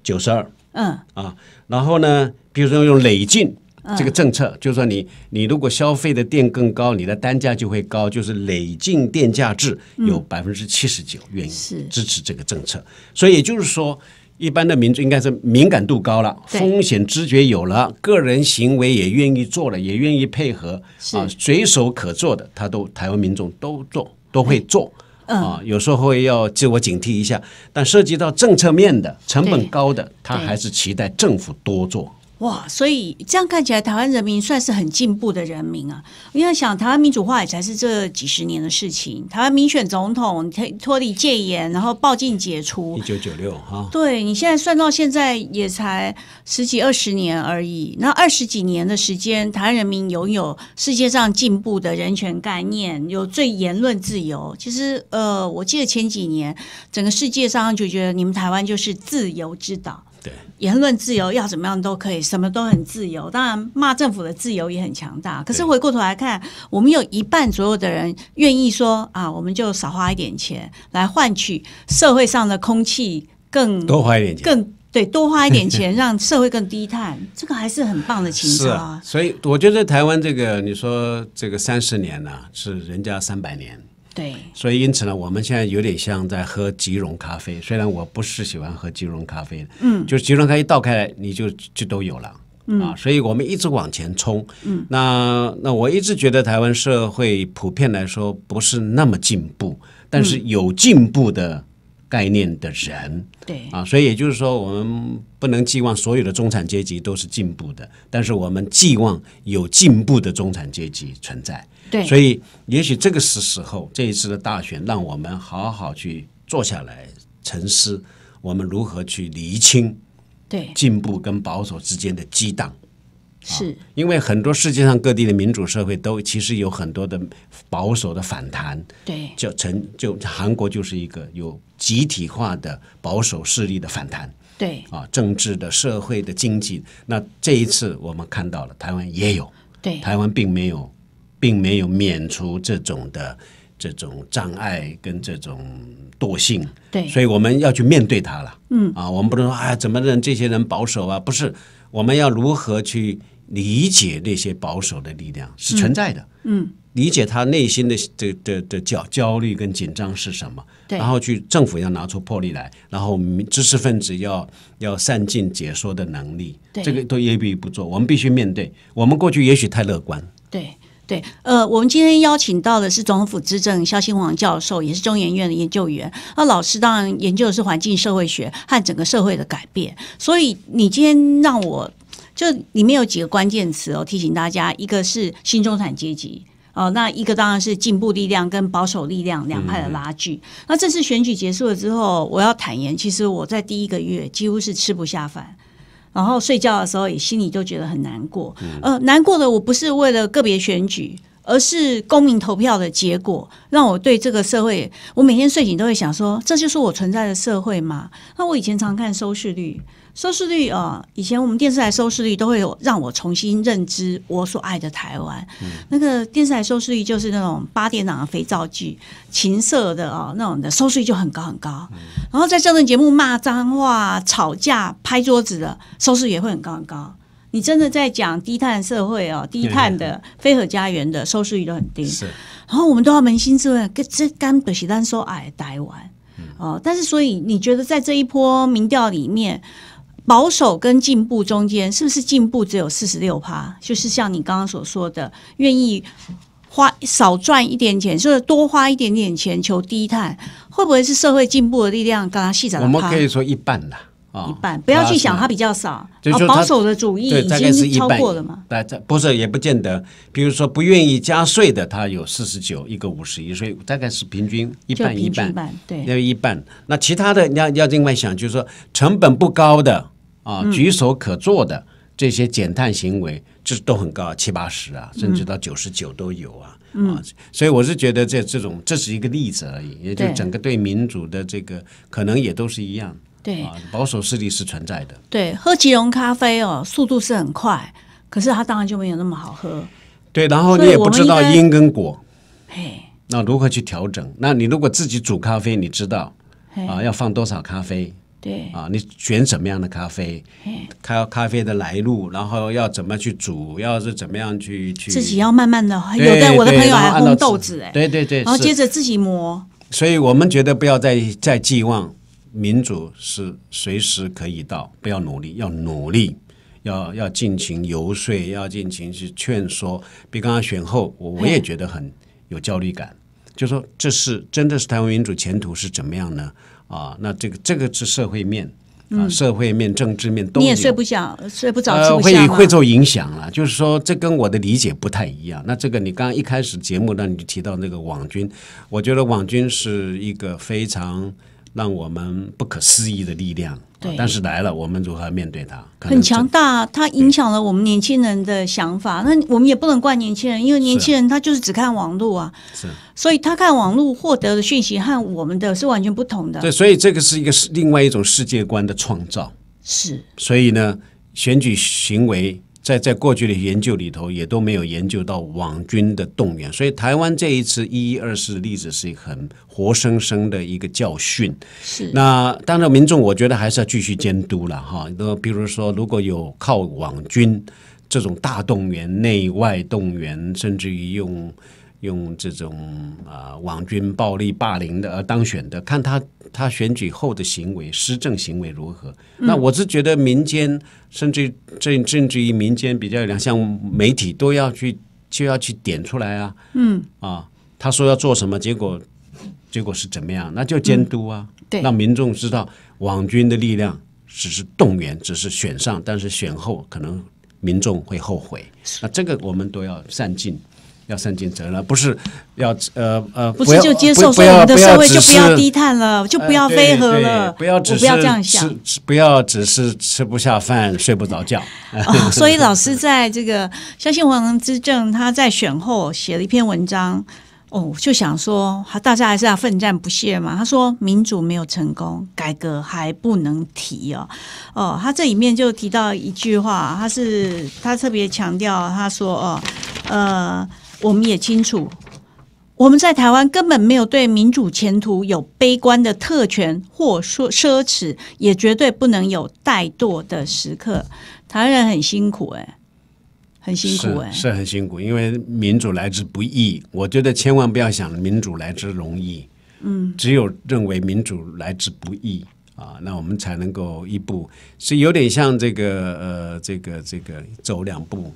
九十二。嗯。啊，然后呢，比如说用累进这个政策，就是说你你如果消费的电更高，你的单价就会高，就是累进电价制，有百分之七十九愿意支持这个政策。所以也就是说。一般的民众应该是敏感度高了，风险知觉有了，个人行为也愿意做了，也愿意配合啊，随手可做的他都，台湾民众都做，都会做啊，有时候要自我警惕一下。但涉及到政策面的，成本高的，他还是期待政府多做。哇，所以这样看起来，台湾人民算是很进步的人民啊！你要想，台湾民主化也才是这几十年的事情。台湾民选总统脱离戒严，然后报禁解除，一九九六哈，对你现在算到现在也才十几二十年而已。那二十几年的时间，台湾人民拥有世界上进步的人权概念，有最言论自由。其实，呃，我记得前几年，整个世界上就觉得你们台湾就是自由之岛。言论自由要怎么样都可以，什么都很自由。当然骂政府的自由也很强大。可是回过头来看，我们有一半左右的人愿意说啊，我们就少花一点钱来换取社会上的空气更多花一点钱，更对多花一点钱 让社会更低碳，这个还是很棒的情绪啊。所以我觉得台湾这个，你说这个三十年呢，是人家三百年。对，所以因此呢，我们现在有点像在喝即溶咖啡，虽然我不是喜欢喝即溶咖啡的，嗯，就是即溶咖啡倒开来，你就就都有了，啊，所以我们一直往前冲，嗯，那那我一直觉得台湾社会普遍来说不是那么进步，但是有进步的概念的人，对，啊，所以也就是说，我们不能寄望所有的中产阶级都是进步的，但是我们寄望有进步的中产阶级存在。所以，也许这个是时候，这一次的大选，让我们好好去坐下来沉思，我们如何去厘清进步跟保守之间的激荡。是，因为很多世界上各地的民主社会都其实有很多的保守的反弹。对。就成就韩国就是一个有集体化的保守势力的反弹。对。啊，政治的、社会的、经济，那这一次我们看到了台湾也有。对。台湾并没有。并没有免除这种的这种障碍跟这种惰性，对，所以我们要去面对他了。嗯，啊，我们不能说啊，怎么能这些人保守啊？不是，我们要如何去理解那些保守的力量是存在的？嗯，理解他内心的这这的的焦焦虑跟紧张是什么？对，然后去政府要拿出魄力来，然后知识分子要要善尽解说的能力，这个都也必不做。我们必须面对，我们过去也许太乐观。对。对，呃，我们今天邀请到的是总统府资政肖新煌教授，也是中研院的研究员。那老师当然研究的是环境社会学和整个社会的改变。所以你今天让我就里面有几个关键词哦，提醒大家，一个是新中产阶级哦，那一个当然是进步力量跟保守力量两派的拉锯。那这次选举结束了之后，我要坦言，其实我在第一个月几乎是吃不下饭。然后睡觉的时候也心里就觉得很难过，呃，难过的我不是为了个别选举，而是公民投票的结果，让我对这个社会，我每天睡醒都会想说，这就是我存在的社会嘛？那我以前常看收视率。收视率啊，以前我们电视台收视率都会有让我重新认知我所爱的台湾。那个电视台收视率就是那种八点档的肥皂剧、情色的哦，那种的收视率就很高很高。然后在政治节目骂脏话、吵架、拍桌子的收视也会很高很高。你真的在讲低碳社会哦，低碳的飞核家园的收视率都很低。然后我们都要扪心自问，这干不喜单说爱台湾哦。但是，所以你觉得在这一波民调里面？保守跟进步中间是不是进步只有四十六趴？就是像你刚刚所说的，愿意花少赚一点钱，就是多花一点点钱求低碳，会不会是社会进步的力量？刚刚细讲，我们可以说一半啦，啊，一半，不要去想它比较少，保守的主义已经是超过了嘛？哎，不是也不见得。比如说不愿意加税的，他有四十九，一个五十一，所以大概是平均一半一半，对，要一半。那其他的你要要另外想，就是说成本不高的。啊，举手可做的这些减碳行为，这都很高，七八十啊，甚至到九十九都有啊啊！所以我是觉得这这种这是一个例子而已，也就整个对民主的这个可能也都是一样。对，保守势力是存在的。对，喝即溶咖啡哦，速度是很快，可是它当然就没有那么好喝。对，然后你也不知道因跟果。嘿，那如何去调整？那你如果自己煮咖啡，你知道啊，要放多少咖啡？对啊，你选什么样的咖啡？咖咖啡的来路，然后要怎么去煮？要是怎么样去去？自己要慢慢的。有的我的朋友还烘豆子哎，对对对，然后接着自己磨。所以我们觉得不要再再寄望民主是随时可以到，不要努力，要努力，要要尽情游说，要尽情去劝说。比刚刚选后，我我也觉得很有焦虑感，就说这是真的是台湾民主前途是怎么样呢？啊，那这个这个是社会面，啊，社会面、政治面，你也睡不着、睡不着，会会受影响了。就是说，这跟我的理解不太一样。那这个，你刚刚一开始节目呢，你就提到那个网军，我觉得网军是一个非常让我们不可思议的力量。但是来了，我们如何面对它？很强大，它影响了我们年轻人的想法。那我们也不能怪年轻人，因为年轻人他就是只看网络啊。是，所以他看网络获得的讯息和我们的是完全不同的。对，所以这个是一个是另外一种世界观的创造。是。所以呢，选举行为。在在过去的研究里头，也都没有研究到网军的动员，所以台湾这一次一一二四例子是一个很活生生的一个教训。是，那当然民众我觉得还是要继续监督了哈。那比如说，如果有靠网军这种大动员、内外动员，甚至于用。用这种啊网军暴力霸凌的而当选的，看他他选举后的行为施政行为如何？那我是觉得民间甚至政甚至于民间比较，有两像媒体都要去就要去点出来啊。嗯啊，他说要做什么，结果结果是怎么样？那就监督啊，让民众知道网军的力量只是动员，只是选上，但是选后可能民众会后悔。那这个我们都要善尽。要善尽责任，不是要呃呃，不是就接受以我们的社会就不要低碳了，就不要飞核了，不要只是不要这样想，不要只是吃不下饭、睡不着觉。所以老师在这个，相信王之政，他在选后写了一篇文章，哦，就想说，大家还是要奋战不懈嘛。他说，民主没有成功，改革还不能提哦。哦，他这里面就提到一句话，他是他特别强调，他说，哦，呃。我们也清楚，我们在台湾根本没有对民主前途有悲观的特权或说奢侈，也绝对不能有怠惰的时刻。台湾人很辛苦哎，很辛苦哎，是很辛苦，因为民主来之不易。我觉得千万不要想民主来之容易，嗯，只有认为民主来之不易啊，那我们才能够一步，是有点像这个呃，这个这个走两步。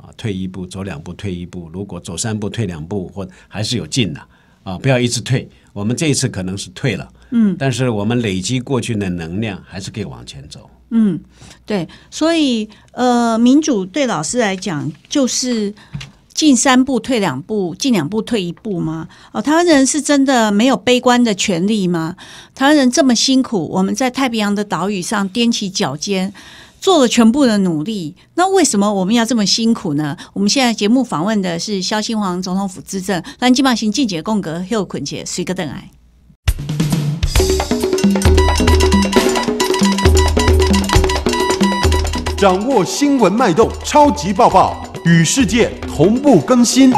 啊，退一步，走两步，退一步。如果走三步，退两步，或还是有进的啊！不要一直退。我们这一次可能是退了，嗯，但是我们累积过去的能量，还是可以往前走。嗯，对。所以，呃，民主对老师来讲，就是进三步，退两步，进两步，退一步吗？哦，台湾人是真的没有悲观的权利吗？台湾人这么辛苦，我们在太平洋的岛屿上踮起脚尖。做了全部的努力，那为什么我们要这么辛苦呢？我们现在节目访问的是萧新煌总统府资政蓝金茂行进解共格又捆结，随个邓矮。掌握新闻脉动，超级报报与世界同步更新。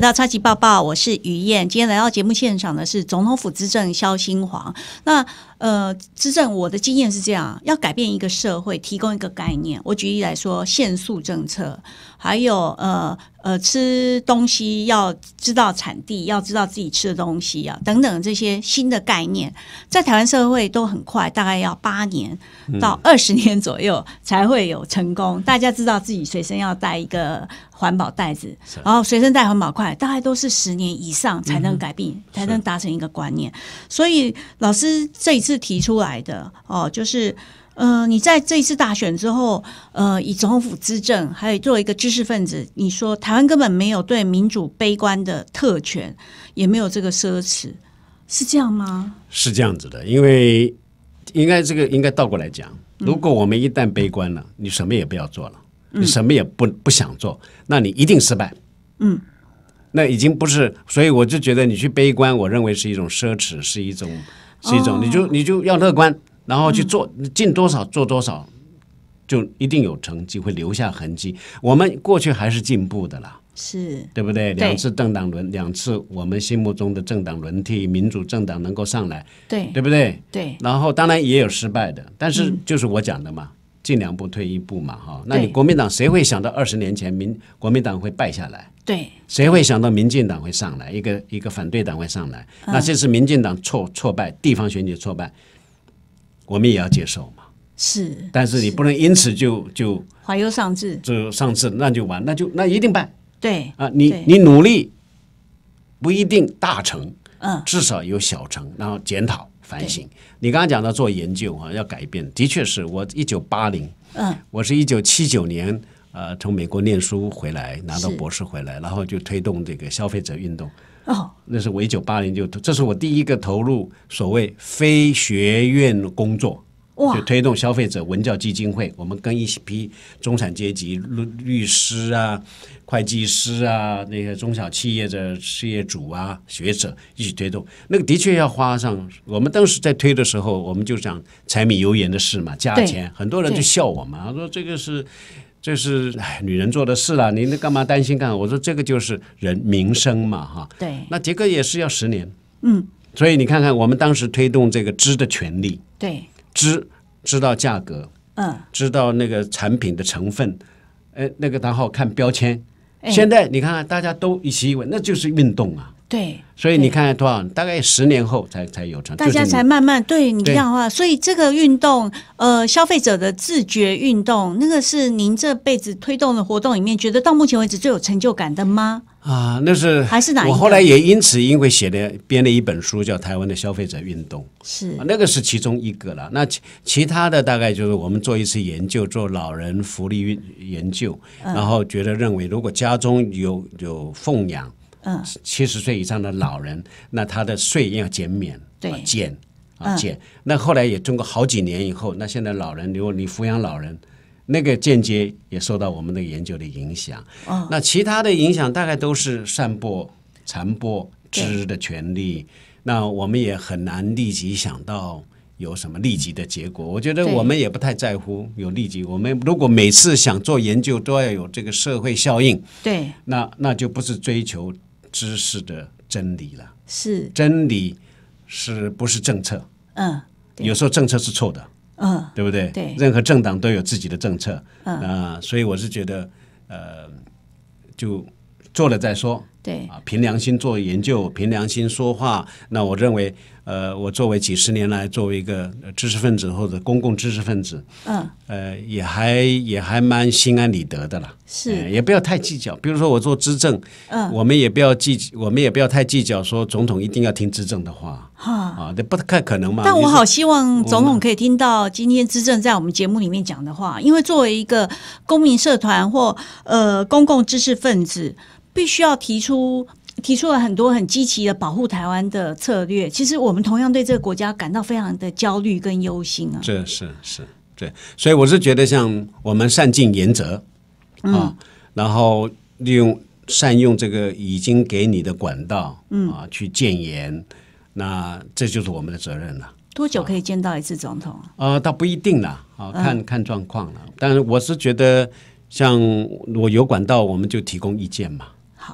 到超级报报，我是于燕。今天来到节目现场的是总统府资政肖新煌。那。呃，执政我的经验是这样：要改变一个社会，提供一个概念。我举例来说，限塑政策，还有呃呃，吃东西要知道产地，要知道自己吃的东西啊，等等这些新的概念，在台湾社会都很快，大概要八年到二十年左右才会有成功。大家知道自己随身要带一个环保袋子，然后随身带环保筷，大概都是十年以上才能改变，才能达成一个观念。所以老师这一次。是提出来的哦，就是，嗯，你在这一次大选之后，呃，以总统府资政，还有作为一个知识分子，你说台湾根本没有对民主悲观的特权，也没有这个奢侈，是这样吗？是这样子的，因为应该这个应该倒过来讲，如果我们一旦悲观了，你什么也不要做了，你什么也不不想做，那你一定失败。嗯，那已经不是，所以我就觉得你去悲观，我认为是一种奢侈，是一种。是一种，你就你就要乐观，然后去做，进多少做多少，就一定有成绩，会留下痕迹。我们过去还是进步的啦，是对不对？两次政党轮，两次我们心目中的政党轮替，民主政党能够上来，对对不对？对。然后当然也有失败的，但是就是我讲的嘛。进两步退一步嘛，哈，那你国民党谁会想到二十年前民国民党会败下来？对，谁会想到民进党会上来？一个一个反对党会上来？那这是民进党挫挫败，地方选举挫败，我们也要接受嘛。是，但是你不能因此就就怀忧丧志，就丧志那就完，那就那一定败。对，啊，你你努力不一定大成，嗯，至少有小成，然后检讨。反省，你刚刚讲到做研究啊，要改变，的确是我一九八零，嗯，我是一九七九年呃，从美国念书回来，拿到博士回来，然后就推动这个消费者运动。哦，那是我一九八零就，这是我第一个投入所谓非学院工作。就推动消费者文教基金会，我们跟一批中产阶级律律师啊、会计师啊、那些中小企业的事业主啊、学者一起推动，那个的确要花上。我们当时在推的时候，我们就讲柴米油盐的事嘛，加钱，很多人就笑我们，他说这个是这是哎女人做的事啦，您干嘛担心干？我说这个就是人民生嘛，哈。对，那杰哥也是要十年，嗯，所以你看看我们当时推动这个知的权利，对。知知道价格，嗯，知道那个产品的成分，哎，那个然后看标签。现在你看，大家都一起以为那就是运动啊。对，所以你看多少？大概十年后才才有成，大家才慢慢对你看的话。所以这个运动，呃，消费者的自觉运动，那个是您这辈子推动的活动里面，觉得到目前为止最有成就感的吗？啊，那是还是哪？我后来也因此因为写的编了一本书，叫《台湾的消费者运动》，是那个是其中一个了。那其其他的大概就是我们做一次研究，做老人福利研究，然后觉得认为如果家中有有奉养。嗯，七十岁以上的老人，那他的税要减免，减啊减。那后来也中过好几年以后，那现在老人，如果你抚养老人，那个间接也受到我们的研究的影响。那其他的影响大概都是散播、传播、知的权利。那我们也很难立即想到有什么立即的结果。我觉得我们也不太在乎有立即。我们如果每次想做研究都要有这个社会效应，对，那那就不是追求。知识的真理了，是真理，是不是政策？嗯，有时候政策是错的，嗯，对不对？对，任何政党都有自己的政策，嗯，所以我是觉得，呃，就做了再说。对啊，凭良心做研究，凭良心说话。那我认为，呃，我作为几十年来作为一个知识分子或者公共知识分子，嗯，呃，也还也还蛮心安理得的了。是，也不要太计较。比如说我做执政，嗯，我们也不要计，我们也不要太计较说总统一定要听执政的话。哈啊，那不太可能嘛。但我好希望总统可以听到今天执政在我们节目里面讲的话，因为作为一个公民社团或呃公共知识分子。必须要提出提出了很多很积极的保护台湾的策略，其实我们同样对这个国家感到非常的焦虑跟忧心啊！这是是，对，所以我是觉得像我们善尽原则啊，然后利用善用这个已经给你的管道，嗯啊，去建言，那这就是我们的责任了。多久可以见到一次总统啊？呃，倒不一定啦，啊，看看状况了。但是我是觉得，像我有管道，我们就提供意见嘛。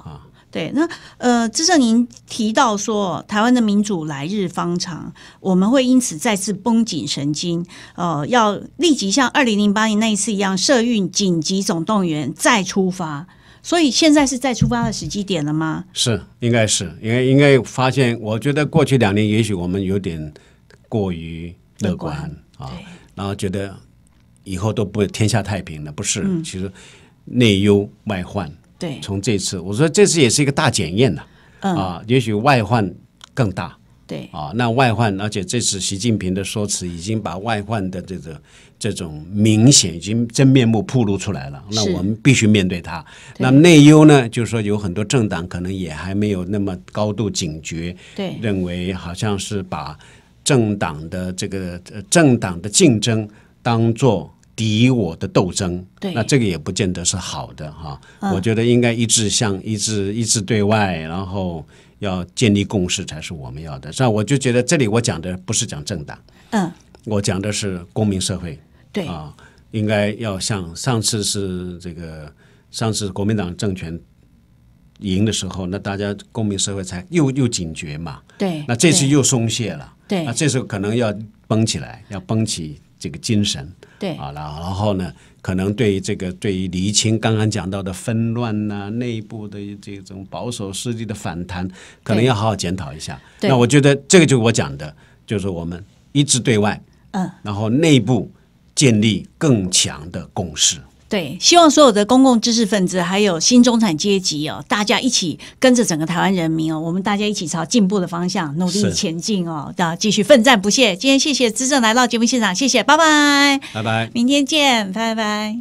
啊，对，那呃，智胜您提到说，台湾的民主来日方长，我们会因此再次绷紧神经，呃，要立即像二零零八年那一次一样，社运紧急总动员再出发。所以现在是再出发的时机点了吗？是，应该是，因为应该发现，我觉得过去两年也许我们有点过于乐观啊，然后觉得以后都不天下太平了，不是？其实内忧外患。对，从这次我说这次也是一个大检验呢。啊，也许外患更大。对，啊，那外患，而且这次习近平的说辞已经把外患的这个这种明显已经真面目暴露出来了，那我们必须面对它。那内忧呢，就是说有很多政党可能也还没有那么高度警觉，对，认为好像是把政党的这个政党的竞争当做。敌我的斗争，对，那这个也不见得是好的哈。我觉得应该一致向一致一致对外，然后要建立共识才是我们要的。像我就觉得这里我讲的不是讲政党，嗯，我讲的是公民社会。对啊，应该要像上次是这个，上次国民党政权赢的时候，那大家公民社会才又又警觉嘛。对，那这次又松懈了。对，那这时候可能要绷起来，要绷起这个精神。对，好了，然后呢？可能对于这个，对于李清刚刚讲到的纷乱呐，内部的这种保守势力的反弹，可能要好好检讨一下。那我觉得这个就是我讲的，就是我们一致对外，嗯，然后内部建立更强的共识。对，希望所有的公共知识分子，还有新中产阶级哦，大家一起跟着整个台湾人民哦，我们大家一起朝进步的方向努力前进哦，要继续奋战不懈。今天谢谢资政来到节目现场，谢谢，拜拜，拜拜，明天见，拜拜。